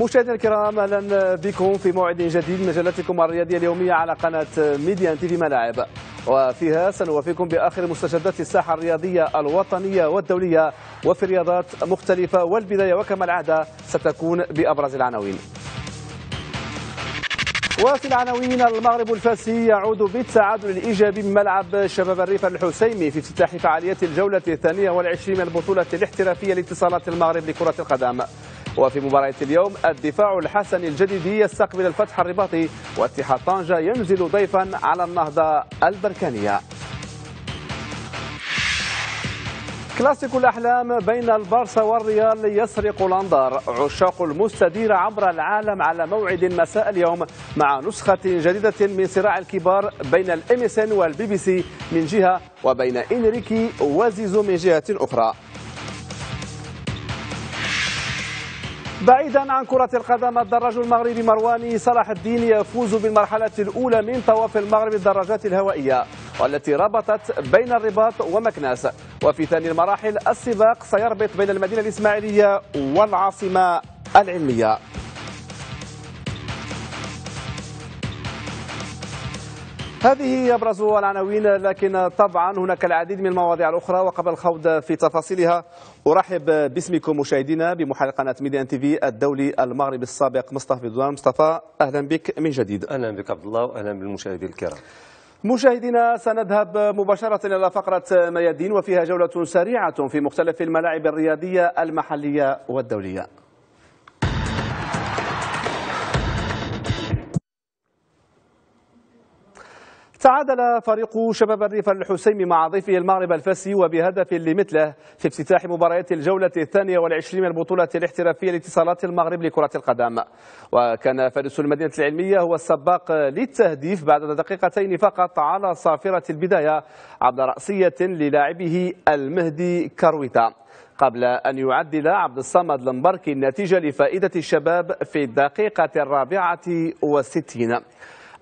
مشاهدينا الكرام اهلا بكم في موعد جديد من مجلتكم الرياضيه اليوميه على قناه ميديا تي في ملاعب وفيها سنوافيكم باخر مستجدات الساحه الرياضيه الوطنيه والدوليه وفي رياضات مختلفه والبدايه وكما العاده ستكون بابرز العناوين. وفي العناوين المغرب الفاسي يعود بالتعادل الايجابي من ملعب شباب الريف الحسيمي في افتتاح فعاليات الجوله الثانيه والعشرين من البطوله الاحترافيه لاتصالات المغرب لكره القدم. وفي مباراة اليوم الدفاع الحسن الجديدي يستقبل الفتح الرباطي واتحاد طنجة ينزل ضيفا على النهضة البركانية كلاسيكو الأحلام بين البارسا والريال يسرق الأنظار عشاق المستديرة عبر العالم على موعد مساء اليوم مع نسخة جديدة من صراع الكبار بين الام اس ان والبي بي سي من جهة وبين إنريكي وزيزو من جهة أخرى بعيدا عن كرة القدم الدراج المغربي مروان صلاح الدين يفوز بالمرحلة الأولى من طواف المغرب الدراجات الهوائية والتي ربطت بين الرباط ومكناس وفي ثاني المراحل السباق سيربط بين المدينة الإسماعيلية والعاصمة العلمية هذه أبرز العناوين لكن طبعا هناك العديد من المواضيع الأخرى وقبل الخوض في تفاصيلها أرحب باسمكم مشاهدينا بمحل قناة ميديان تي في الدولي المغربي السابق مصطفى دوان مصطفى أهلا بك من جديد أهلا بك عبد الله وأهلا بالمشاهدين الكرام مشاهدينا سنذهب مباشرة إلى فقرة ميادين وفيها جولة سريعة في مختلف الملاعب الرياضية المحلية والدولية تعادل فريق شباب الريف الحسيمي مع ضيفه المغرب الفاسي وبهدف لمثله في افتتاح مباريات الجولة الثانية والعشرين من البطولة الاحترافية لاتصالات المغرب لكرة القدم وكان فارس المدينة العلمية هو السباق للتهديف بعد دقيقتين فقط على صافرة البداية عبر رأسية للاعبه المهدي كرويتا قبل أن يعدل عبد الصمد لمبركي النتيجة لفائدة الشباب في الدقيقة الرابعة والستين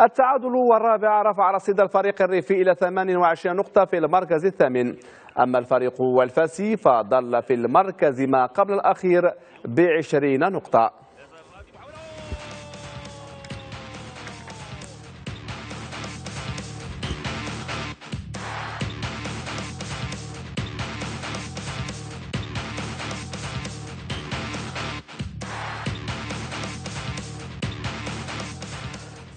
التعادل والرابع رفع رصيد الفريق الريفي إلى 28 نقطة في المركز الثامن أما الفريق والفاسي فظل في المركز ما قبل الأخير بعشرين نقطة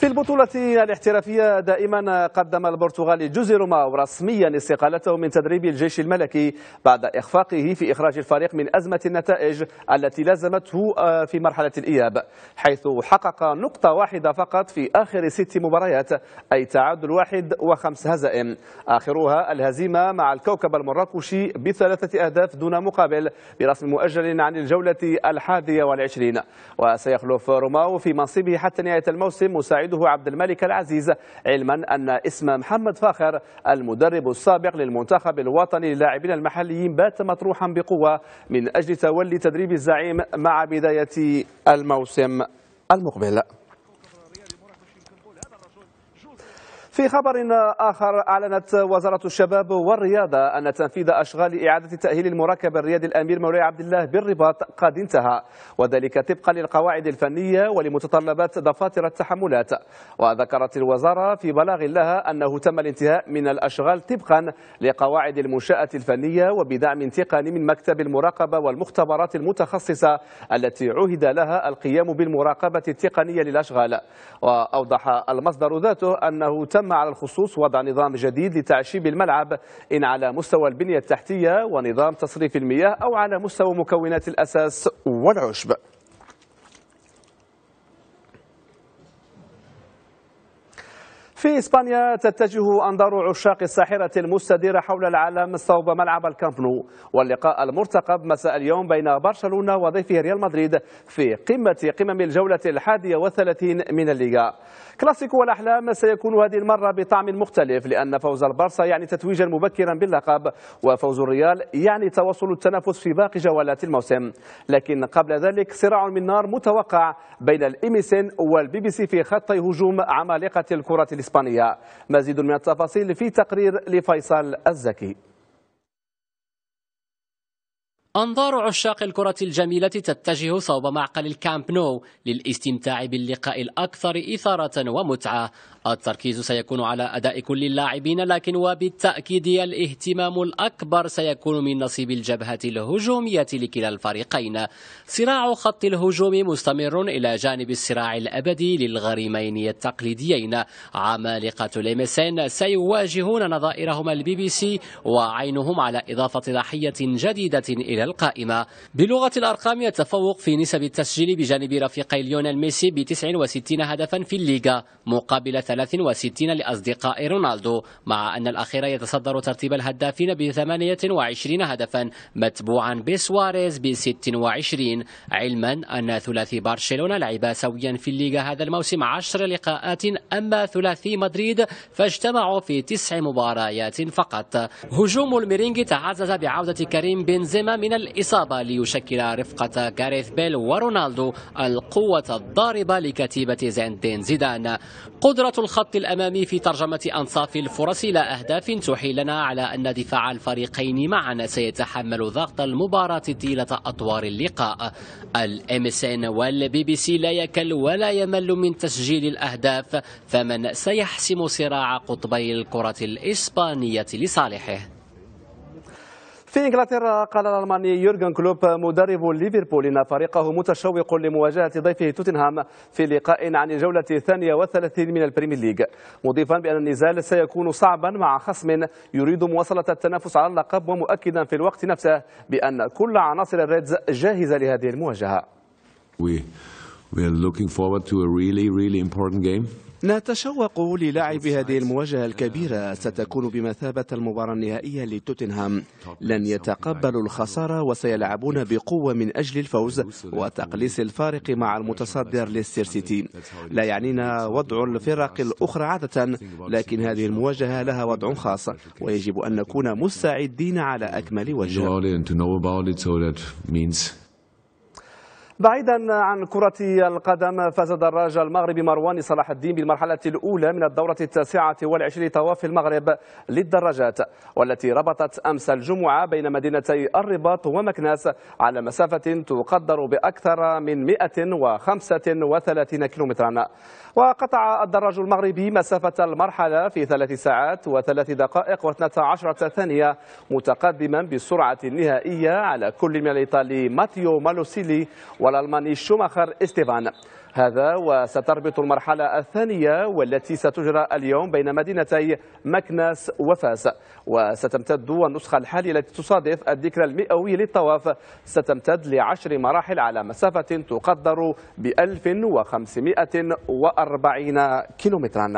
في البطولة الاحترافية دائما قدم البرتغالي جوزي روماو رسميا استقالته من تدريب الجيش الملكي بعد إخفاقه في إخراج الفريق من أزمة النتائج التي لازمته آه، في مرحلة الإياب حيث حقق نقطة واحدة فقط في آخر ست مباريات أي تعادل واحد وخمس هزائم آخرها الهزيمة مع الكوكب المراكشي بثلاثة أهداف دون مقابل برسم مؤجل عن الجولة الحادية والعشرين وسيخلف روماو في منصبه حتى نهاية الموسم مساعد يقيده عبد الملك العزيز علما أن اسم محمد فاخر المدرب السابق للمنتخب الوطني للاعبين المحليين بات مطروحا بقوة من أجل تولي تدريب الزعيم مع بداية الموسم المقبل في خبر آخر أعلنت وزارة الشباب والرياضة أن تنفيذ أشغال إعادة تأهيل المركب الرياضي الأمير مولاي عبد الله بالرباط قد انتهى وذلك طبقا للقواعد الفنية ولمتطلبات دفاتر التحملات وذكرت الوزارة في بلاغ لها أنه تم الانتهاء من الأشغال طبقا لقواعد المنشأة الفنية وبدعم تقني من مكتب المراقبة والمختبرات المتخصصة التي عهد لها القيام بالمراقبة التقنية للأشغال وأوضح المصدر ذاته أنه تم تم على الخصوص وضع نظام جديد لتعشيب الملعب إن على مستوى البنية التحتية ونظام تصريف المياه أو على مستوى مكونات الأساس والعشب في إسبانيا تتجه أنظار عشاق الساحرة المستديرة حول العالم صوب ملعب الكامب نو واللقاء المرتقب مساء اليوم بين برشلونة وضيفه ريال مدريد في قمة قمم الجولة الحادية والثلاثين من الليغا كلاسيكو والأحلام سيكون هذه المرة بطعم مختلف لأن فوز البارسا يعني تتويجا مبكرا باللقب وفوز الريال يعني توصل التنافس في باقي جولات الموسم لكن قبل ذلك صراع من نار متوقع بين الإميسن والبي بي سي في خط هجوم عمالقة الكرة الإسبانية إسبانيا مزيد من التفاصيل في تقرير لفيصل الزكي أنظار عشاق الكرة الجميلة تتجه صوب معقل الكامب نو للاستمتاع باللقاء الأكثر إثارة ومتعة التركيز سيكون على أداء كل اللاعبين لكن وبالتأكيد الاهتمام الأكبر سيكون من نصيب الجبهة الهجومية لكلا الفريقين صراع خط الهجوم مستمر إلى جانب الصراع الأبدي للغريمين التقليديين عمالقة ليمسين سيواجهون نظائرهما البي بي سي وعينهم على إضافة ضحية جديدة إلى القائمة بلغة الأرقام يتفوق في نسب التسجيل بجانب رفيقي ليونيل ميسي ب 69 هدفا في الليغا مقابل 63 لأصدقاء رونالدو مع أن الأخير يتصدر ترتيب الهدافين ب 28 هدفا متبوعا بسواريز ب 26 علما أن ثلاثي برشلونة لعب سويا في الليغا هذا الموسم 10 لقاءات أما ثلاثي مدريد فاجتمعوا في تسع مباريات فقط هجوم الميرينج تعزز بعودة كريم بنزيما من الإصابة ليشكل رفقة كاريث بيل ورونالدو القوة الضاربة لكتيبة زين زيدان قدرة الخط الأمامي في ترجمة أنصاف الفرص إلى أهداف تحيلنا لنا على أن دفاع الفريقين معا سيتحمل ضغط المباراة طيلة أطوار اللقاء الام اس ان والبي بي سي لا يكل ولا يمل من تسجيل الأهداف فمن سيحسم صراع قطبي الكرة الإسبانية لصالحه في انجلترا قال الالماني يورغن كلوب مدرب ليفربول ان فريقه متشوق لمواجهه ضيفه توتنهام في لقاء عن الجوله الثانيه والثلاثين من البريمير ليج مضيفا بان النزال سيكون صعبا مع خصم يريد مواصله التنافس على اللقب ومؤكدا في الوقت نفسه بان كل عناصر الريدز جاهزه لهذه المواجهه. We, we are looking forward to a really, really important game. نتشوق للعب هذه المواجهة الكبيرة ستكون بمثابة المباراة النهائية لتوتنهام لن يتقبلوا الخسارة وسيلعبون بقوة من أجل الفوز وتقليص الفارق مع المتصدر ليستر سيتي لا يعنينا وضع الفرق الأخرى عادة لكن هذه المواجهة لها وضع خاص ويجب أن نكون مستعدين على أكمل وجه بعيدا عن كرة القدم فاز دراج المغرب مروان صلاح الدين بالمرحلة الأولى من الدورة التاسعة والعشرين طواف المغرب للدراجات والتي ربطت أمس الجمعة بين مدينتي الرباط ومكناس على مسافة تقدر بأكثر من 135 كيلومترا وقطع الدراج المغربي مسافة المرحلة في ثلاث ساعات وثلاث دقائق و12 ثانية متقدما بالسرعة النهائية على كل من الإيطالي ماتيو مالوسيلي والألماني شوماخر استيفان هذا وستربط المرحلة الثانية والتي ستجرى اليوم بين مدينتي مكناس وفاس وستمتد النسخة الحالية التي تصادف الذكرى المئوية للطواف ستمتد لعشر مراحل على مسافة تقدر ب 1540 كيلومترا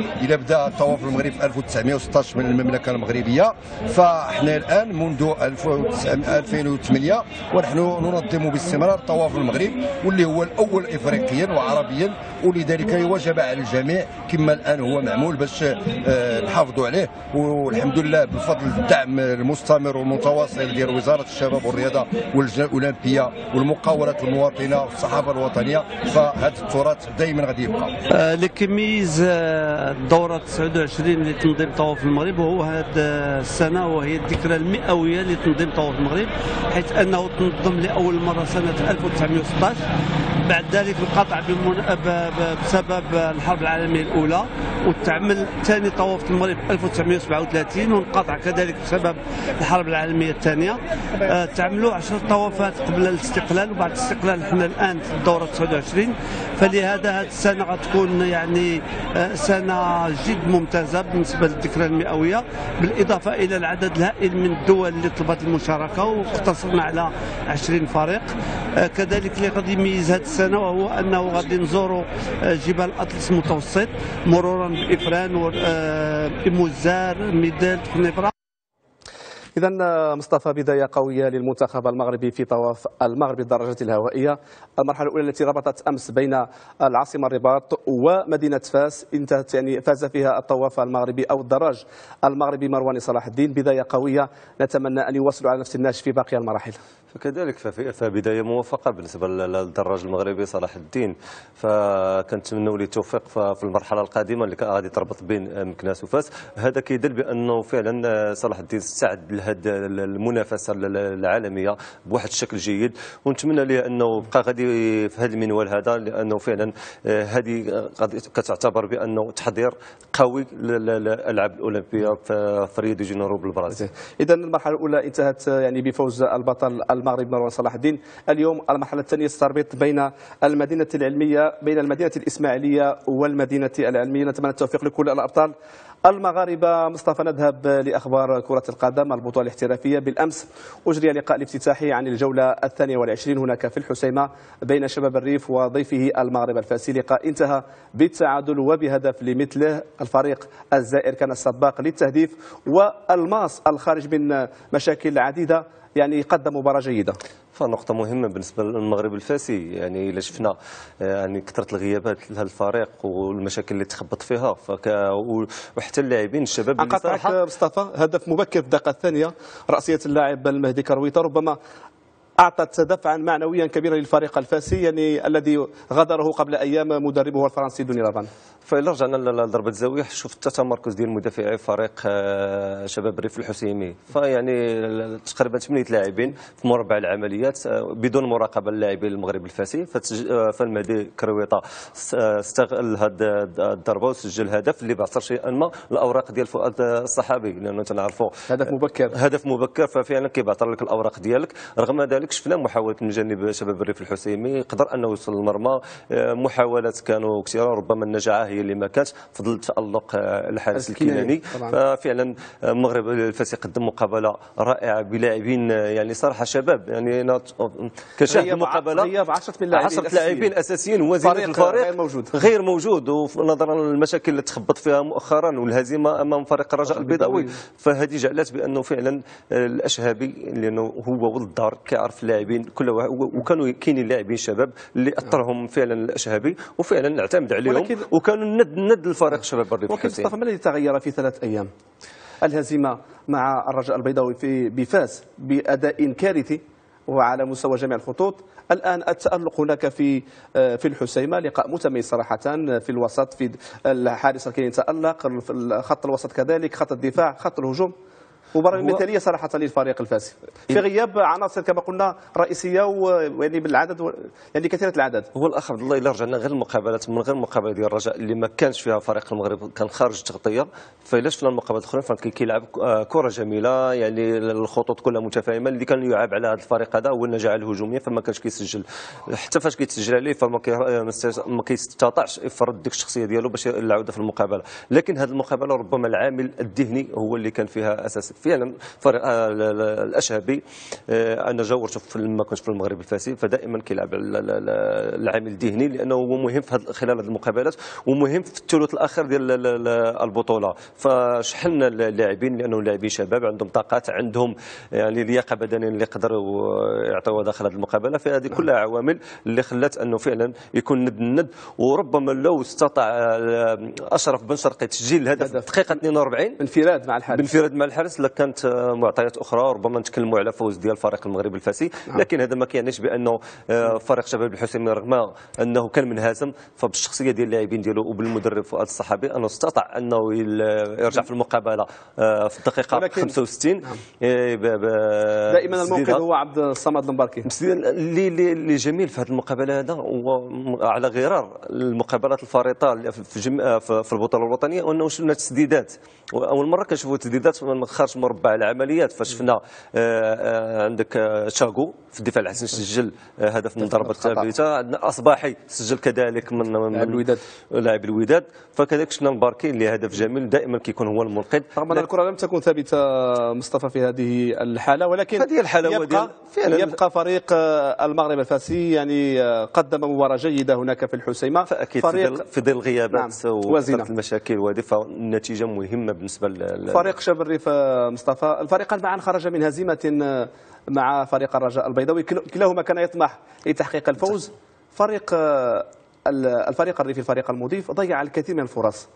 الى بدا الطواف المغرب في 1916 من المملكه المغربيه فاحنا الان منذ 2008 ونحن ننظم باستمرار طواف المغرب واللي هو الاول افريقيا وعربيا ولذلك وجب على الجميع كما الان هو معمول باش آه، نحافظوا عليه والحمد لله بفضل الدعم المستمر والمتواصل ديال وزاره الشباب والرياضه واللجنه الاولمبيه والمقاولات المواطنه والصحافه الوطنيه فهذا التراث دائما غادي يبقى آه، الدورة 29 لتنظيم طواف المغرب وهو هذا السنة وهي الذكرى المئوية لتنظيم طواف المغرب حيث أنه تنظم لأول مرة سنة 1916 بعد ذلك انقطع بسبب الحرب العالمية الأولى وتعمل ثاني طواف في المغرب 1937 وانقطع كذلك بسبب الحرب العالمية الثانية آه، تعملوا 10 طوافات قبل الاستقلال وبعد الاستقلال حنا الآن في الدورة 29 فلهذا هذه السنة غتكون يعني آه، سنة جد ممتازة بالنسبة للذكرى المئوية بالإضافة إلى العدد الهائل من الدول اللي طلبت المشاركة واقتصرنا على 20 فريق آه، كذلك اللي غادي يميز هذه السنه وهو انه غادي نزوروا آه، جبال الاطلس المتوسط مرورا بافران وموزار آه، ميدال خنيبره إذا آه، مصطفى بداية قوية للمنتخب المغربي في طواف المغرب الدرجات الهوائية المرحلة الأولى التي ربطت أمس بين العاصمة الرباط ومدينة فاس انتهت يعني فاز فيها الطواف المغربي أو الدراج المغربي مروان صلاح الدين بداية قوية نتمنى أن يواصلوا على نفس النهج في باقي المراحل فكذلك فبدايه موفقه بالنسبه للدراج المغربي صلاح الدين فكنتمنوا له التوفيق في المرحله القادمه اللي غادي تربط بين مكناس وفاس هذا كيدل بانه فعلا صلاح الدين استعد لهذه المنافسه العالميه بواحد الشكل جيد ونتمنى ليه انه بقى غادي في هذا المنوال هذا لانه فعلا آه، هذه غادي كتعتبر بانه تحضير قوي للالعاب الاولمبيه في ريو دي جانيرو بالبرازيل اذا المرحله الاولى انتهت يعني بفوز البطل المغرب مروان صلاح الدين اليوم المرحله الثانيه ستربط بين المدينه العلميه بين المدينه الاسماعيليه والمدينه العلميه نتمنى التوفيق لكل الابطال المغاربة مصطفى نذهب لأخبار كرة القدم البطولة الاحترافية بالأمس أجري لقاء الافتتاحي عن الجولة الثانية والعشرين هناك في الحسيمة بين شباب الريف وضيفه المغرب الفاسي لقاء انتهى بالتعادل وبهدف لمثله الفريق الزائر كان السباق للتهديف والماس الخارج من مشاكل عديدة يعني قدم مباراه جيده فنقطة مهمة بالنسبة للمغرب الفاسي يعني إلا شفنا آه، يعني كثرة الغيابات لهذا الفريق والمشاكل اللي تخبط فيها فك وحتى اللاعبين الشباب اللي صراحة مصطفى هدف مبكر في الدقة الثانية رأسية اللاعب المهدي كرويطة ربما أعطت دفعا معنويا كبيرا للفريق الفاسي يعني الذي غادره قبل أيام مدربه الفرنسي دوني رافان فإلا رجعنا لضربة الزاوية شفت تمركز ديال مدافعي فريق آه، شباب الريف الحسيمي فيعني تقريبا ثمانية لاعبين في مربع العمليات آه، بدون مراقبة اللاعبين المغرب الفاسي آه، فالمهدي كرويطة استغل هذه الضربة وسجل هدف اللي بعثر شيئا ما الأوراق ديال فؤاد الصحابي لأنه تنعرفوا هدف مبكر هدف مبكر ففعلا كيبعثر لك الأوراق ديالك رغم ذلك كذلك شفنا محاولة من جانب شباب الريف الحسيمي قدر أنه يوصل للمرمى آه، محاولات كانوا كثيرة ربما النجاعه هي اللي ما كانتش فضل تألق آه، الحارس الكيلاني ففعلا آه، المغرب الفاسي قدم مقابلة رائعة بلاعبين يعني صراحة شباب يعني كشاهد المقابلة غياب 10 من اللاعبين 10 لاعبين أساسيين هو الفريق غير موجود غير موجود ونظرا للمشاكل اللي تخبط فيها مؤخرا والهزيمة أمام فريق الرجاء البيضاوي فهذه جعلت بأنه فعلا الأشهبي لأنه هو ولد الدار كيعرف ضعف اللاعبين كل وكانوا كاينين لاعبين شباب اللي اثرهم فعلا الاشهبي وفعلا نعتمد عليهم وكانوا ند ند الفريق شباب الريف ولكن مصطفى ما الذي تغير في ثلاث ايام؟ الهزيمه مع الرجاء البيضاوي في بفاس باداء كارثي وعلى مستوى جميع الخطوط الان التالق هناك في آه، في الحسيمه لقاء متميز صراحه في الوسط في الحارس الكيني تالق خط الوسط كذلك خط الدفاع خط الهجوم مباراه مثاليه صراحه للفريق الفاسي في غياب عناصر كما قلنا رئيسيه ويعني بالعدد و... يعني كثيره العدد هو الاخ عبد الله الا رجعنا غير المقابلات من غير المقابله ديال الرجاء اللي ما كانش فيها فريق المغرب كان خارج التغطيه فالا شفنا المقابلات الاخرين فكان كيلعب آه، كره جميله يعني الخطوط كلها متفاهمه اللي كان يلعب على هذا الفريق هذا هو النجاعه الهجوميه فما كانش كيسجل حتى فاش كيتسجل عليه فما كي... آه، ما كيستطعش يفرض ديك الشخصيه ديالو باش العوده في المقابله لكن هذه المقابله ربما العامل الذهني هو اللي كان فيها اساسي فعلا فريق آه، الاشهبي انا آه، جاورته لما كنت في المغرب الفاسي فدائما كيلعب العامل الذهني لانه هو مهم في خلال هذه المقابلات ومهم في الثلث الاخر ديال البطوله فشحلنا اللاعبين لانه لاعبين شباب عندهم طاقات عندهم يعني لياقه بدنيه اللي قدروا يعطيوها داخل هذه المقابله فهذه نعم. كلها عوامل اللي خلات انه فعلا يكون ند ند وربما لو استطاع آه، اشرف بن شرقي تسجيل الهدف دقيقه 42 بانفراد مع الحارس بانفراد مع الحارس كانت معطيات اخرى ربما نتكلموا على فوز ديال فريق المغرب الفاسي نعم. لكن هذا ما كيعنيش بانه آه، فريق شباب الحسيمي رغم انه كان منهزم فبالشخصيه ديال اللاعبين ديالو وبالمدرب فؤاد الصحابي انه استطاع انه يرجع في المقابله آه، في الدقيقه 65 نعم. إيه، دائما الموقف هو عبد الصمد المباركي اللي اللي جميل في هذه المقابله هذا هو على غرار المقابلات الفريطه آه، في في البطوله الوطنيه انه شفنا تسديدات اول مره كنشوفوا تسديدات خارج مربع العمليات فاش شفنا آه، آه، عندك آه، تشاغو في الدفاع الحسن سجل هدف من ضربه ثابته عندنا اصباحي سجل كذلك من لاعب الوداد لاعب الوداد فكذلك شفنا مباركي اللي هدف جميل دائما كيكون هو المنقذ رغم ان الكره لم تكن ثابته مصطفى في هذه الحاله ولكن هذه الحاله يبقى, فعلا يبقى فريق المغرب الفاسي يعني قدم مباراه جيده هناك في الحسيمه فاكيد فريق في ظل الغيابات نعم. وزينة المشاكل وهذه فالنتيجه مهمه بالنسبه لل... فريق شباب الريف مصطفى الفريقان معا خرج من هزيمة آه، مع فريق الرجاء البيضاوي كلاهما كان يطمح لتحقيق الفوز فريق آه، الفريق الريفي الفريق المضيف ضيع الكثير من الفرص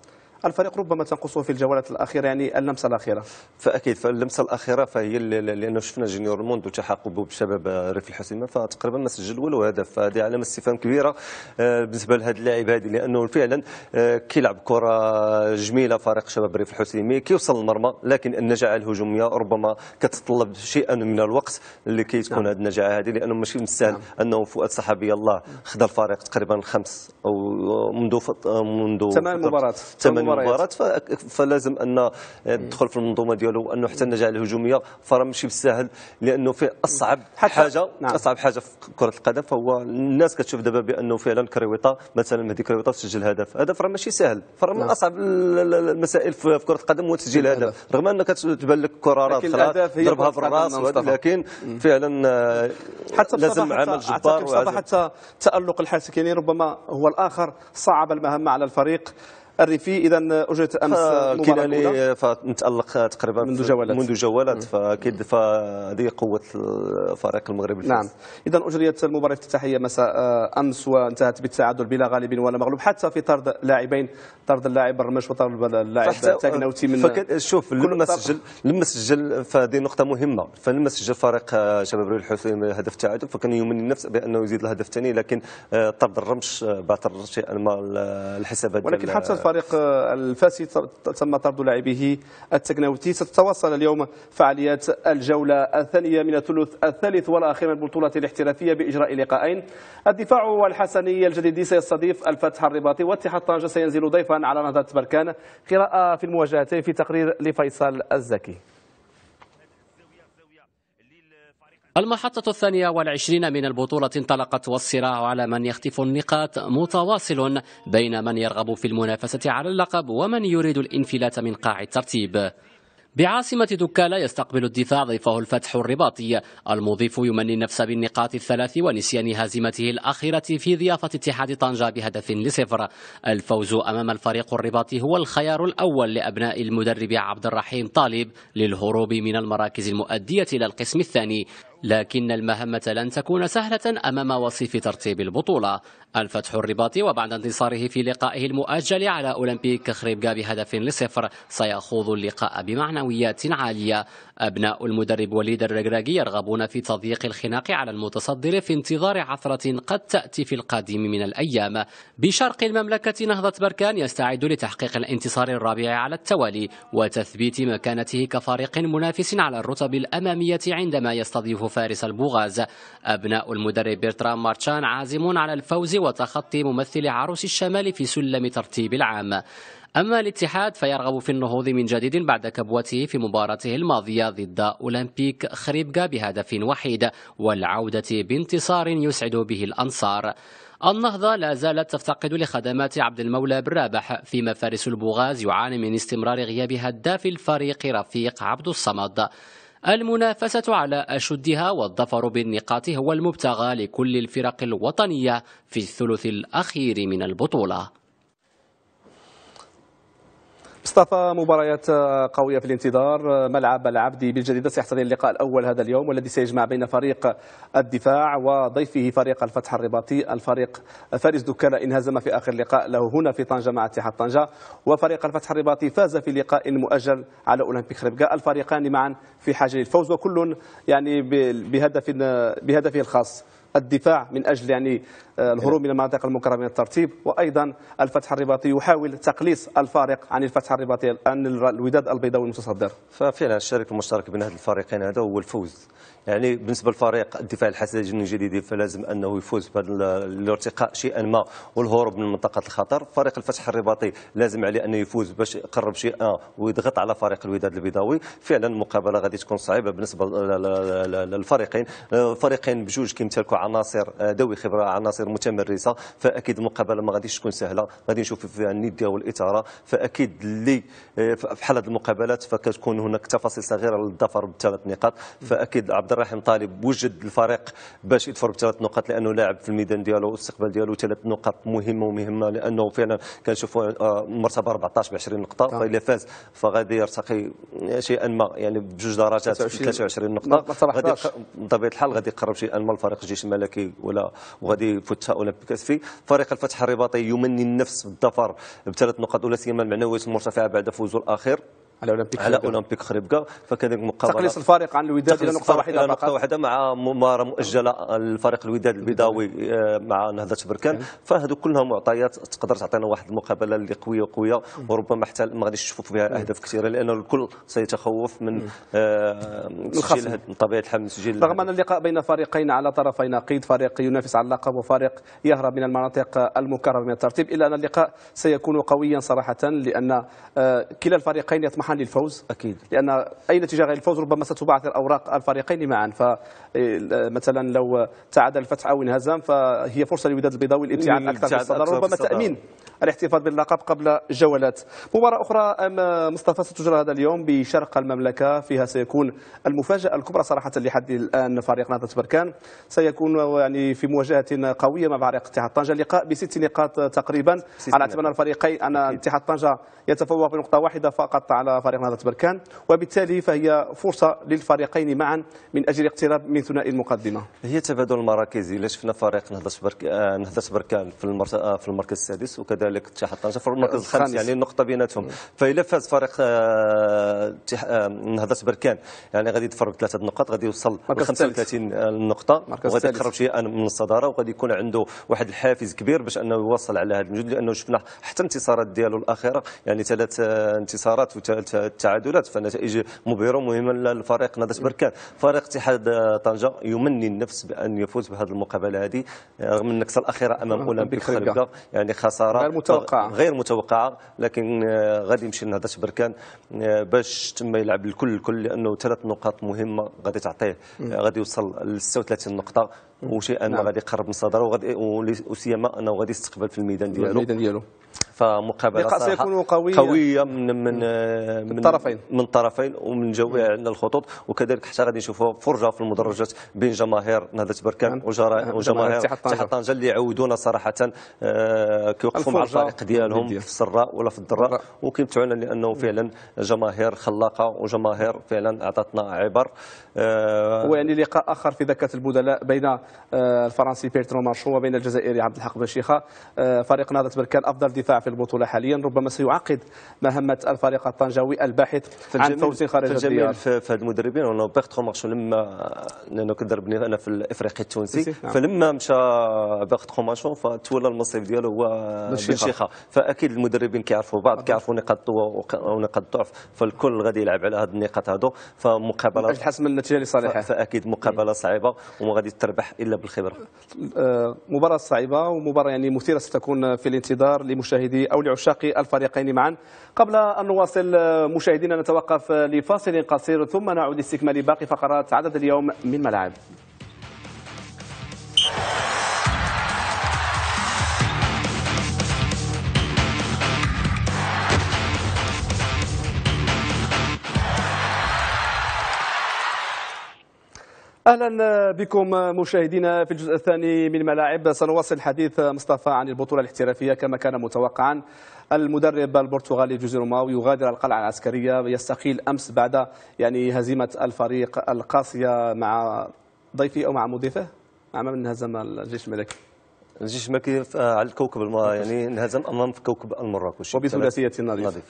الفريق ربما تنقصه في الجولات الاخيره يعني اللمسه الاخيره فاكيد فاللمسه الاخيره فهي لانه شفنا جونيور موند وتحقبه بشباب ريف الحسيمه فتقريبا ما سجل ولا هدف فهذه علامه استفهام كبيره آه، بالنسبه لهذا اللاعب هذه لانه فعلا آه، كيلعب كره جميله فريق شباب ريف الحسيمي كيوصل للمرمى لكن النجاعه الهجوميه ربما كتطلب شيئا من الوقت اللي تكون نعم. هذه النجاعه هذه لانه ماشي من السهل نعم. انه فؤاد صحابي الله خذا الفريق تقريبا خمس او آه، منذ منذ ثمان مباريات ثمان المباراه فلازم ان تدخل في المنظومه ديالو وانه حتى النجاح الهجوميه فراه ماشي بالساهل لانه فيه اصعب حاجه نعم. اصعب حاجه في كره القدم فهو الناس كتشوف دابا بانه فعلا كريويطا مثلا مهدي كريويطا سجل هدف هدف راه ماشي سهل فراه من نعم. اصعب المسائل في كره القدم هو تسجيل هدف رغم انك تبان لك كره راه ضربها آه، في الراس لكن فعلا حتى لازم عمل جبار حتى تالق يعني ربما هو الاخر صعب المهمه على الفريق الريفي اذا اجريت امس آه، كيلاني آه، فنتالق آه، تقريبا منذ جولات منذ جولات فاكيد فهذه قوه فريق المغرب نعم اذا اجريت المباراه الافتتاحيه مساء امس وانتهت بالتعادل بلا غالب ولا مغلوب حتى في طرد لاعبين طرد اللاعب الرمش وطرد اللاعب تاكناوتي من شوف لما سجل لما سجل فهذه نقطه مهمه فلما سجل فريق شباب ريال الحسين هدف التعادل فكان يمني النفس بانه يزيد الهدف الثاني لكن طرد الرمش بعثر شيئا ما الحسابات ولكن حتى الفريق آه، الفاسي تم طرد لاعبه التكناوتي ستتواصل اليوم فعاليات الجولة الثانية من الثلث الثالث والأخير من البطولة الاحترافية بإجراء لقاءين الدفاع الحسني الجديد سيستضيف الفتح الرباطي واتحاد طنجة سينزل ضيفا على نهضة بركان قراءة في المواجهتين في تقرير لفيصل الزكي المحطة الثانية والعشرين من البطولة انطلقت والصراع على من يخطف النقاط متواصل بين من يرغب في المنافسة على اللقب ومن يريد الانفلات من قاع الترتيب بعاصمة دكالا يستقبل الدفاع ضيفه الفتح الرباطي المضيف يمني النفس بالنقاط الثلاث ونسيان هزيمته الأخيرة في ضيافة اتحاد طنجة بهدف لصفر الفوز أمام الفريق الرباطي هو الخيار الأول لأبناء المدرب عبد الرحيم طالب للهروب من المراكز المؤدية إلى القسم الثاني لكن المهمة لن تكون سهلة أمام وصيف ترتيب البطولة الفتح الرباطي وبعد انتصاره في لقائه المؤجل على أولمبيك خريبكا بهدف لصفر سيخوض اللقاء بمعنويات عالية أبناء المدرب وليد الرجراجي يرغبون في تضييق الخناق على المتصدر في انتظار عثرة قد تأتي في القادم من الأيام بشرق المملكة نهضة بركان يستعد لتحقيق الانتصار الرابع على التوالي وتثبيت مكانته كفريق منافس على الرتب الأمامية عندما يستضيف فارس البوغاز أبناء المدرب بيرترام مارشان عازمون على الفوز وتخطي ممثل عروس الشمال في سلم ترتيب العام أما الاتحاد فيرغب في النهوض من جديد بعد كبوته في مباراته الماضية ضد أولمبيك خريبكا بهدف وحيد والعودة بانتصار يسعد به الأنصار النهضة لا زالت تفتقد لخدمات عبد المولى بن رابح فيما فارس البوغاز يعاني من استمرار غياب هداف الفريق رفيق عبد الصمد المنافسة على أشدها والظفر بالنقاط هو المبتغى لكل الفرق الوطنية في الثلث الأخير من البطولة مصطفى مباريات آه، قوية في الانتظار آه، ملعب العبدي بالجديدة سيحتضن اللقاء الأول هذا اليوم والذي سيجمع بين فريق الدفاع وضيفه فريق الفتح الرباطي الفريق فارس دكان انهزم في آخر لقاء له هنا في طنجة مع اتحاد طنجة وفريق الفتح الرباطي فاز في لقاء مؤجل على أولمبيك ربقة الفريقان معا في حاجة للفوز وكل يعني بهدف آه، بهدفه الخاص الدفاع من أجل يعني آه، الهروب من المناطق المكرمه من الترتيب وايضا الفتح الرباطي يحاول تقليص الفارق عن الفتح الرباطي عن الوداد البيضاوي المتصدر ففعلا الشريك المشترك بين هذه الفريقين هذا هو الفوز يعني بالنسبه للفريق الدفاع الحسن الجديد فلازم انه يفوز بهذا الارتقاء شيئا ما والهروب من منطقه الخطر فريق الفتح الرباطي لازم عليه انه يفوز باش يقرب شيئا آه، ويضغط على فريق الوداد البيضاوي فعلا المقابله غادي تكون صعيبه بالنسبه للفريقين آه، فريقين بجوج كيمتلكوا عناصر آه، ذوي خبره عناصر متمرسه فاكيد المقابله ما غاديش تكون سهله غادي نشوف فيها النديه والاثاره فاكيد اللي في حاله المقابلات فكتكون هناك تفاصيل صغيره للظفر بثلاث نقاط فاكيد عبد الرحيم طالب وجد الفريق باش يدفر بثلاث نقاط لانه لاعب في الميدان ديالو والاستقبال ديالو ثلاث نقاط مهمه ومهمه لانه فعلا كنشوفوا آه، مرتبه 14 ب 20 نقطه فاذا فاز فغادي يرتقي شيئا ما يعني بجوج درجات 23 نقطه بطبيعه الحال غادي يقرب شيئا ما الفريق الجيش الملكي ولا وغادي يفوت اولمبيك كاسفي فريق الفتح الرباطي يمني النفس بالظفر بثلاث نقاط ولا سيما المعنويات المرتفعه بعد فوزه الاخير على اولمبيك على اولمبيك خريبكا فكذلك مقابله تقليص الفريق عن الوداد الى نقطه واحده فقط نقطه واحده مع مباراه مؤجله الفريق الوداد البيضاوي آه، مع نهضه بركان فهذو كلها معطيات تقدر تعطينا واحد المقابله اللي قويه وقويه وربما حتى ما غاديش نشوفوا فيها اهداف كثيره لان الكل سيتخوف من آه، تسجيل طبيعه الحال من تسجيل رغم ان اللقاء بين فريقين على طرفي نقيض فريق ينافس على اللقب وفريق يهرب من المناطق المكرره من الترتيب الا ان اللقاء سيكون قويا صراحه لان آه، كلا الفريقين يطمح طموحا للفوز اكيد لان اي نتيجه غير الفوز ربما ستبعثر اوراق الفريقين معا فمثلا إيه، لو تعادل الفتح او انهزم فهي فرصه للوداد البيضاوي الابتعاد اكثر في الصداره ربما تامين الاحتفاظ باللقب قبل جولات مباراة أخرى أمام مصطفى ستجرى هذا اليوم بشرق المملكة فيها سيكون المفاجأة الكبرى صراحة لحد الآن فريق نهضة بركان سيكون يعني في مواجهة قوية مع فريق اتحاد طنجة لقاء بست نقاط تقريبا على اعتبار الفريقين أن اتحاد طنجة يتفوق بنقطة واحدة فقط على فريق نهضة بركان وبالتالي فهي فرصة للفريقين معا من أجل اقتراب من ثنائي المقدمة هي تبادل المراكز إلا شفنا فريق نهضة آه، بركان آه، في المركز السادس وكذلك الزمالك اتحاد طنجه في المركز الخامس يعني النقطه بيناتهم فاذا فاز فريق آه نهضه آه، بركان يعني غادي يتفرق بثلاثه نقاط غادي يوصل ل 35 نقطه وغادي يقرب شيئا من الصداره وغادي يكون عنده واحد الحافز كبير باش انه يواصل على هذا المجهود لانه شفنا حتى الانتصارات ديالو الاخيره يعني ثلاث انتصارات وثلاث تعادلات فنتائج مبهره مهمه للفريق نهضه بركان فريق اتحاد طنجه يمني النفس بان يفوز بهذه المقابله هذه آه، رغم النكسه الاخيره امام اولمبيك خلبكه يعني خساره متوقعه غير متوقعه لكن آه، غادي يمشي لنهضه بركان آه، باش تما يلعب الكل الكل لانه ثلاث نقاط مهمه غادي تعطيه آه، غادي يوصل ل 36 نقطه وشيئا ما نعم. غادي يقرب من صدره وغادي وسيما انه غادي يستقبل في الميدان ديالو الميدان ديالو فمقابله لقاء سيكون قوية قوية من من من الطرفين من الطرفين ومن جميع الخطوط وكذلك حتى غادي نشوفوا فرجة في المدرجات بين جماهير نهضة بركان نعم. نعم، وجماهير اتحاد طنجة اللي يعودونا صراحة آه، كيوقفوا مع الفريق ديالهم في السراء ولا في الضراء وكيمتعونا لأنه فعلا جماهير خلاقة وجماهير فعلا أعطتنا عبر آه، ويعني لقاء آخر في ذكاة البدلاء بين آه، الفرنسي بيرترو مارشو وبين الجزائري عبد الحق بن شيخه فريق نهضة بركان أفضل دفاع في في البطوله حاليا ربما سيعقد مهمه الفريق الطنجاوي الباحث عن فوز خارج الجميل في, في المدربين اون بيرتر لما لانه كنضربني انا في الافريقي التونسي فلما مشى بيرتر مارشو فتولى المصيف ديالو هو الشيخه فاكيد المدربين كيعرفوا بعض كيعرفوا نقاط القوه ونقاط الضعف فالكل غادي يلعب على هذه النقاط هذو فمقابله اجل حسم النتيجه لصالحه فاكيد مقابله صعيبه وما غادي تربح الا بالخبره آه، مباراه صعبه ومباراه يعني مثيره ستكون في الانتظار لمشاهدي لمشاهدي أو لعشاق الفريقين معا قبل أن نواصل مشاهدينا نتوقف لفاصل قصير ثم نعود لاستكمال باقي فقرات عدد اليوم من ملاعب اهلا بكم مشاهدينا في الجزء الثاني من ملاعب سنواصل حديث مصطفى عن البطوله الاحترافيه كما كان متوقعا المدرب البرتغالي جوزي روماو يغادر القلعه العسكريه يستقيل امس بعد يعني هزيمه الفريق القاسيه مع ضيفي او مع مضيفه مع من هزم الجيش الملكي الجيش الملكي آه، على الكوكب يعني انهزم امام كوكب المراكش وبثلاثيه نظيفه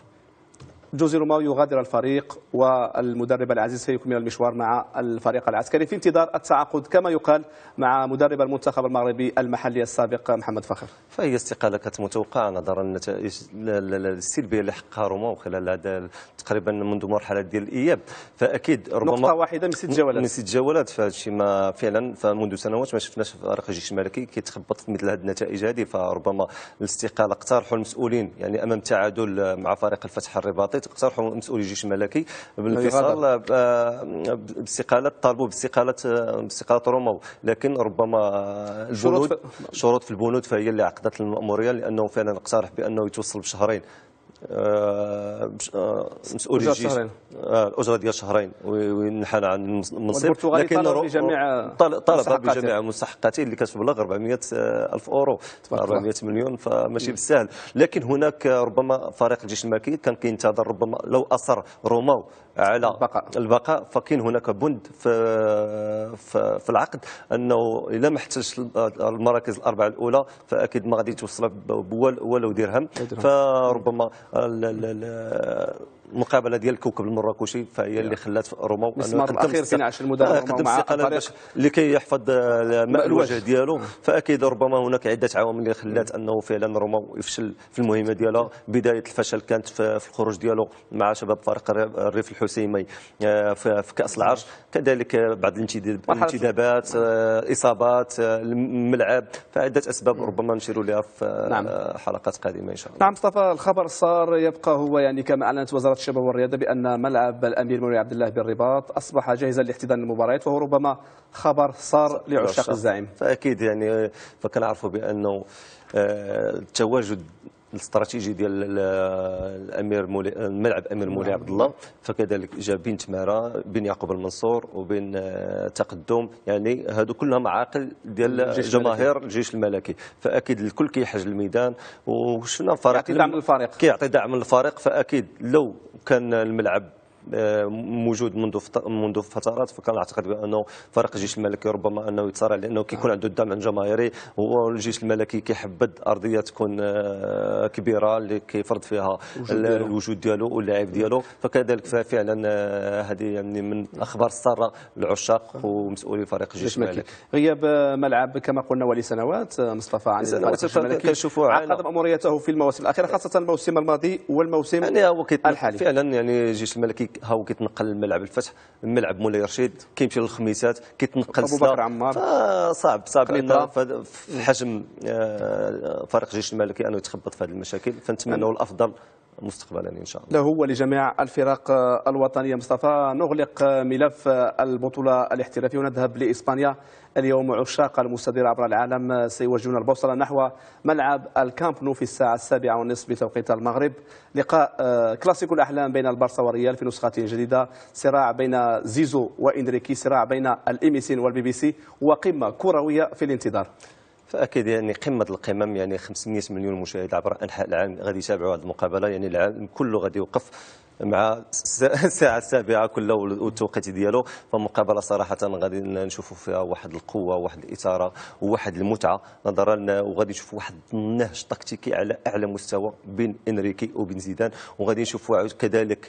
جوزي روماو يغادر الفريق والمدرب العزيز سيكمل المشوار مع الفريق العسكري في انتظار التعاقد كما يقال مع مدرب المنتخب المغربي المحلي السابق محمد فخر فهي استقالة كانت متوقعة نظرا للنتائج السلبية اللي حققها روماو خلال هذا تقريبا منذ مرحلة ديال الإياب فأكيد ربما نقطة واحدة من ست جولات من ست جولات فهادشي ما فعلا فمنذ سنوات ما شفناش فريق الجيش الملكي كيتخبط في مثل هذه النتائج هذه فربما الاستقالة اقترحوا المسؤولين يعني أمام تعادل مع فريق الفتح الرباطي اعطيت اقترحوا مسؤول الجيش الملكي بالانفصال باستقاله آه، طالبوا باستقاله آه، باستقاله روماو لكن ربما البنود شروط في البنود فهي اللي عقدت الماموريه لانه فعلا اقترح بانه يتوصل بشهرين مسؤول الجيش الاجره ديال شهرين وينحل عن المنصب لكن طلب بجميع طلبها بجميع مستحقاته اللي كتبلغ 400 آه، الف اورو 400 مليون فماشي بالسهل لكن هناك آه، ربما فريق الجيش الملكي كان كينتظر ربما لو اصر روماو على البقاء, البقاء فكاين هناك بند في, في, في العقد انه الا ما احتاجش المراكز الاربعه الاولى فاكيد ما غادي توصل بوال ولو درهم فربما المقابله ديال الكوكب المراكشي فهي اللي خلات روما المسمار الاخير المدرب آه، مع الطريق لكي يحفظ ماء آه، الوجه ديالو آه. فاكيد ربما هناك عده عوامل اللي خلات انه فعلا روما يفشل في المهمه ديالها بدايه الفشل كانت في الخروج ديالو مع شباب فريق الريف الحسيمي في كاس العرش كذلك بعض الانتدابات اصابات الملعب فعده اسباب ربما نشيروا لها في نعم. حلقات قادمه ان شاء الله نعم مصطفى الخبر صار يبقى هو يعني كما اعلنت وزاره الشباب والرياضه بان ملعب الامير مولاي عبد الله بالرباط اصبح جاهزا لاحتضان المباريات وهو ربما خبر صار لعشاق الزعيم فاكيد يعني فكنعرفوا بانه التواجد آه، الاستراتيجي ديال الامير مولي ملعب امير مولي عبد الله فكذلك جا بين تماره بين يعقوب المنصور وبين آه، تقدم يعني هادو كلهم عاقل ديال جماهير الجيش الملكي فاكيد الكل كيحج الميدان وشفنا الفريق كيعطي دعم للفريق كيعطي دعم للفريق فاكيد لو كان الملعب آه، موجود منذ منذ فترات فكنعتقد بانه فريق الجيش الملكي ربما انه يتصارع لانه كيكون عنده الدعم الجماهيري والجيش الملكي كيحبد ارضيه تكون آه، كبيره اللي كيفرض فيها الوجود ديالو واللاعب ديالو فكذلك فعلا آه، هذه يعني من الاخبار الساره للعشاق ومسؤولي فريق الجيش الملكي غياب ملعب كما قلنا ولسنوات مصطفى عن كنشوفوا عقد ماموريته في المواسم الاخيره خاصه الموسم الماضي والموسم يعني هو الحالي فعلا يعني الجيش الملكي هاو كيتنقل الملعب الفتح الملعب مولاي رشيد كيمشي للخميسات كيتنقل ابو بكر عمار صعب صعب لان في حجم آه، فريق جيش الملكي انه يتخبط في هذه المشاكل فنتمنوا الافضل مستقبلا ان شاء الله. هو لجميع الفرق الوطنيه مصطفى نغلق ملف البطوله الاحترافيه ونذهب لاسبانيا اليوم عشاق المستديرة عبر العالم سيوجهون البوصلة نحو ملعب الكامب نو في الساعة السابعة والنصف بتوقيت المغرب لقاء آه، كلاسيكو الأحلام بين البارسا والريال في نسخة جديدة صراع بين زيزو وإنريكي صراع بين الإميسين والبي بي سي وقمة كروية في الانتظار فاكيد يعني قمه القمم يعني 500 مليون مشاهد عبر انحاء العالم غادي يتابعوا هذه المقابله يعني العالم كله غادي يوقف مع الساعه السابعه كل والتوقيت ديالو فمقابله صراحه غادي نشوفوا فيها واحد القوه واحد الاثاره وواحد المتعه نظرا وغادي نشوفوا واحد النهج تكتيكي على اعلى مستوى بين انريكي وبين زيدان وغادي نشوفوا كذلك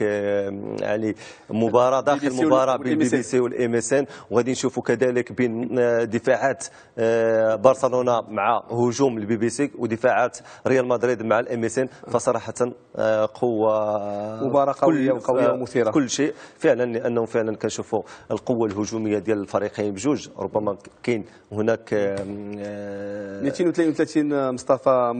يعني مباراه داخل مباراه بين بي بي سي والام اس ان وغادي نشوفوا كذلك بين آه، دفاعات آه، برشلونه مع هجوم البي بي سي ودفاعات ريال مدريد مع الام اس ان فصراحه آه، قوه مباراه قويه وقويه ومثيره كل شيء فعلا لانهم فعلا كنشوفوا القوه الهجوميه ديال الفريقين بجوج ربما كاين هناك 233 آه، مصطفى آه،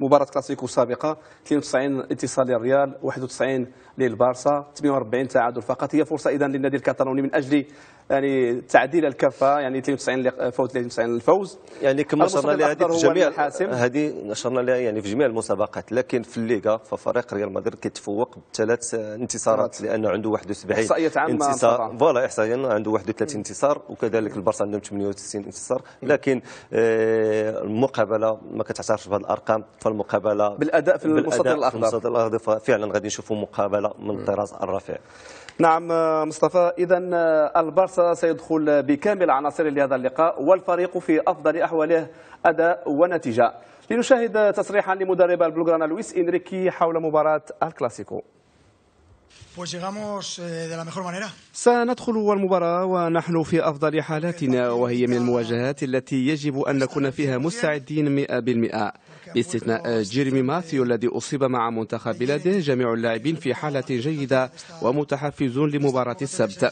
مباراه كلاسيكو سابقه 92 اتصال الريال 91 للبارسا 48 تعادل فقط هي فرصه اذا للنادي الكتالوني من اجل يعني تعديل الكفه يعني 92 فوز 93 الفوز يعني كما نشرنا لها هذه في جميع هذه نشرنا لها يعني في جميع المسابقات لكن في الليغا ففريق ريال مدريد كيتفوق بثلاث انتصارات نعم. لانه عنده 71 احصائيه عامه انتصار فوالا احصائيا عنده 31 انتصار وكذلك البارسا عندهم 98 انتصار لكن آه، المقابله ما كتعترفش بهذه الارقام فالمقابله بالاداء في المستطيل الاخضر المستطيل الاخضر فعلا غادي نشوفوا مقابله الاعلى من الطراز الرفيع نعم مصطفى اذا آه، البارسا سيدخل بكامل عناصره لهذا اللقاء والفريق في افضل احواله اداء ونتيجه لنشاهد تصريحا لمدرب البلغرانا لويس انريكي حول مباراه الكلاسيكو eh, سندخل المباراة ونحن في أفضل حالاتنا وهي من المواجهات التي يجب أن نكون فيها مستعدين 100% باستثناء جيرمي ماثيو الذي أصيب مع منتخب بلاده جميع اللاعبين في حالة جيدة ومتحفزون لمباراة السبت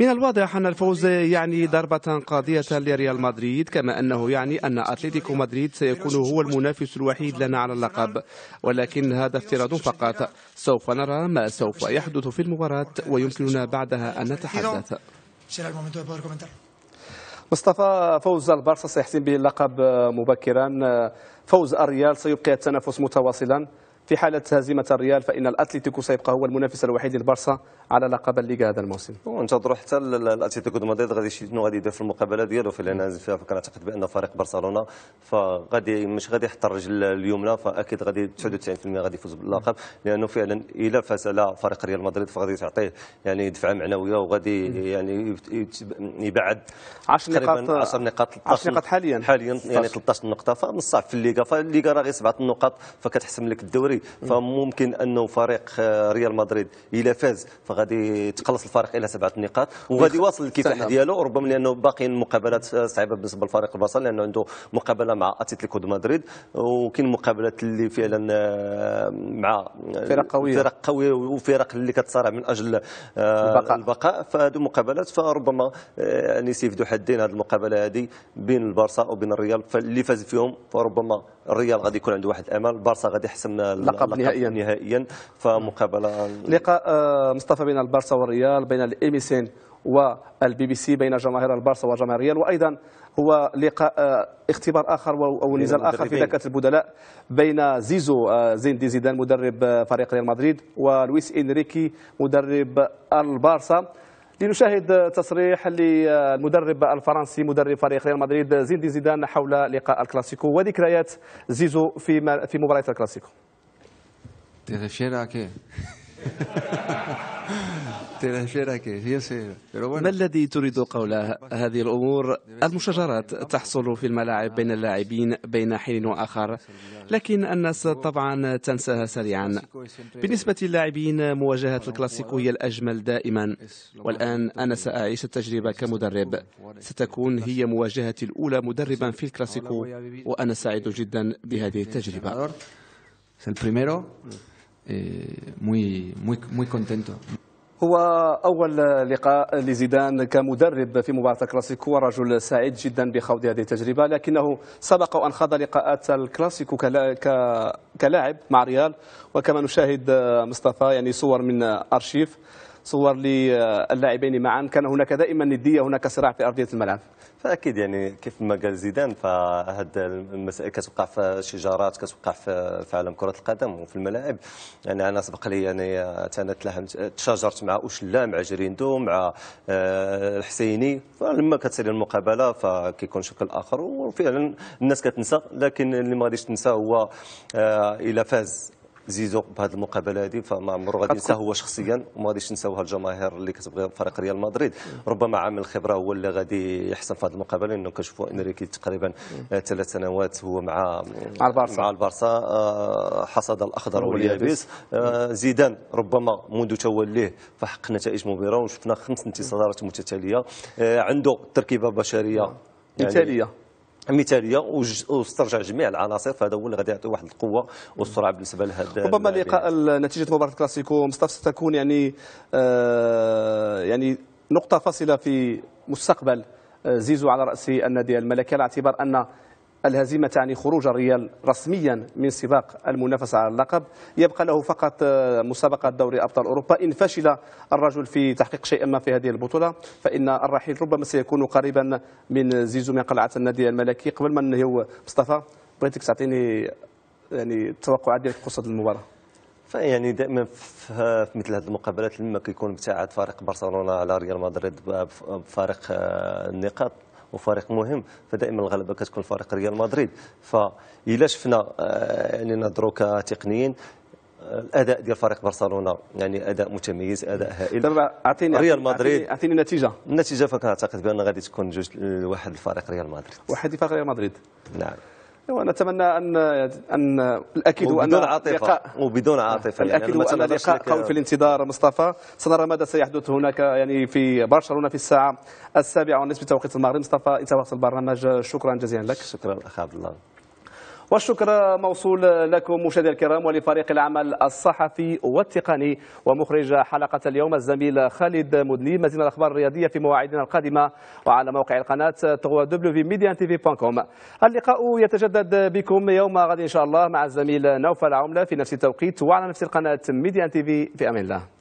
من الواضح أن الفوز يعني ضربة قاضية لريال مدريد كما أنه يعني أن أتلتيكو مدريد سيكون هو المنافس الوحيد لنا على اللقب ولكن هذا افتراض فقط سوف نرى ما سوف يحدث في المباراة ويمكننا بعدها أن نتحدث مصطفى فوز البارسا سيحسم به اللقب مبكرا فوز الريال سيبقي التنافس متواصلا في حالة هزيمة الريال فإن الأتليتيكو سيبقى هو المنافس الوحيد للبرصة على لقب الليغا هذا الموسم. وانتظروا حتى الأتليتيكو دو مدريد غادي شنو غادي يدير في المقابلة ديالو لأن كنعتقد بأن فريق برشلونة فغادي مش غادي يحط الرجل اليمنى فأكيد غادي 99% غادي يفوز باللقب لأنه فعلا إلا فاز على فريق ريال مدريد فغادي تعطيه يعني دفعة معنوية وغادي يعني يبعد 10 نقاط 10 نقاط 10 نقاط حاليا حاليا يعني 13 نقطة فمن الصعب في الليغا فالليغا راه غير سبعة نقاط فكتحسم لك الدوري فممكن انه فريق آه، ريال مدريد الى فاز فغادي يتقلص الفريق الى سبعه نقاط وغادي يواصل الكفاح ديالو ربما لانه باقي مقابلات آه، صعيبه بالنسبه لفريق البصل لانه عنده مقابله مع اتلتيكو دو مدريد وكاين مقابلات اللي فعلا آه، مع فرق قويه فرق قويه وفرق اللي كتصارع من اجل البقاء, البقاء فهذو مقابلات فربما يعني سيفدو حدين هذه المقابله هذه بين البارسا وبين الريال اللي فاز فيهم فربما الريال غادي يكون عنده واحد الامل بارسا غادي يحسم اللقب نهائيا نهائيا فمقابله لقاء آه، مصطفى بين البارسا والريال بين الاميسين والبي بي سي بين جماهير البارسا وجماهير الريال وايضا هو لقاء آه، اختبار اخر او إيه، نزال اخر في دكه البدلاء بين زيزو آه، زين دي زيدان مدرب فريق ريال مدريد ولويس انريكي مدرب البارسا لنشاهد تصريح للمدرب الفرنسي مدرب فريق ريال مدريد زين زيدان حول لقاء الكلاسيكو وذكريات زيزو في في مباراه الكلاسيكو. ما الذي تريد قوله هذه الأمور المشاجرات تحصل في الملاعب بين اللاعبين بين حين وآخر لكن الناس طبعا تنساها سريعا بالنسبة للاعبين مواجهة الكلاسيكو هي الأجمل دائما والآن أنا سأعيش التجربة كمدرب ستكون هي مواجهتي الأولى مدربا في الكلاسيكو وأنا سعيد جدا بهذه التجربة muy, muy, muy contento. هو أول لقاء لزيدان كمدرب في مباراة الكلاسيكو ورجل سعيد جدا بخوض هذه التجربة لكنه سبق وأن خاض لقاءات الكلاسيكو كلاعب مع ريال وكما نشاهد مصطفى يعني صور من أرشيف صور للاعبين معا كان هناك دائما ندية هناك صراع في أرضية الملعب فاكيد يعني كيف ما قال زيدان فهاد المسائل كتوقع في شجارات كتوقع في, عالم كره القدم وفي الملاعب يعني انا سبق لي يعني تلاهمت تشاجرت مع اوشلا مع جريندو مع الحسيني آه، فلما كتصير المقابله فكيكون شكل اخر وفعلا الناس كتنسى لكن اللي ما غاديش تنسى هو آه، الى فاز زيزو بهذه المقابله هذه فما عمره غادي ينسى هو شخصيا وما غاديش ينساوها الجماهير اللي كتبغي فريق ريال مدريد ربما عامل الخبره هو اللي غادي يحسن في هذه المقابله لانه كنشوفوا انريكي تقريبا ثلاث سنوات هو مع مع البارسا مع البارسا آه، حصد الاخضر واليابس آه، زيدان ربما منذ توليه فحقق نتائج مبهره وشفنا خمس انتصارات متتاليه آه، عنده تركيبه بشريه مثاليه يعني مثاليه واسترجع جميع العناصر فهذا هو اللي غادي يعطي واحد القوه والسرعه بالنسبه لهذا ربما لقاء نتيجه مباراه الكلاسيكو مصطفى ستكون يعني آه يعني نقطه فاصله في مستقبل آه، زيزو على راس النادي الملكي على اعتبار ان الهزيمة تعني خروج الريال رسميا من سباق المنافسة على اللقب يبقى له فقط آه، مسابقة دوري أبطال أوروبا إن فشل الرجل في تحقيق شيء ما في هذه البطولة فإن الرحيل ربما سيكون قريبا من زيزو من قلعة النادي الملكي قبل ما ننهيو مصطفى بغيتك تعطيني يعني التوقعات ديالك قصة المباراة فيعني دائما في مثل هذه المقابلات لما كيكون ابتعاد فريق برشلونه على ريال مدريد بفارق آه، النقاط وفريق مهم فدائما الغلبه كتكون فريق ريال مدريد فإلا شفنا يعني آه، نهضروا كتقنيين الاداء ديال فريق برشلونه يعني اداء متميز اداء هائل دابا اعطيني ريال مدريد اعطيني النتيجه النتيجه فكنعتقد بان غادي تكون جوج لواحد الفريق ريال مدريد واحد الفريق ريال مدريد نعم ونتمنى ان ان الاكيد وبدون ان عاطفه وبدون عاطفه يعني الاكيد يعني ان لقاء قوي في الانتظار مصطفى سنرى ماذا سيحدث هناك يعني في برشلونه في الساعه السابعه ونصف بتوقيت المغرب مصطفى انت وقت البرنامج شكرا جزيلا لك شكرا اخ عبد الله والشكر موصول لكم مشاهدينا الكرام ولفريق العمل الصحفي والتقني ومخرج حلقة اليوم الزميل خالد مدني مزيد الأخبار الرياضية في مواعيدنا القادمة وعلى موقع القناة www.mediantv.com اللقاء يتجدد بكم يوم غد إن شاء الله مع الزميل نوفل عملة في نفس التوقيت وعلى نفس القناة ميديان تيفي في أمان الله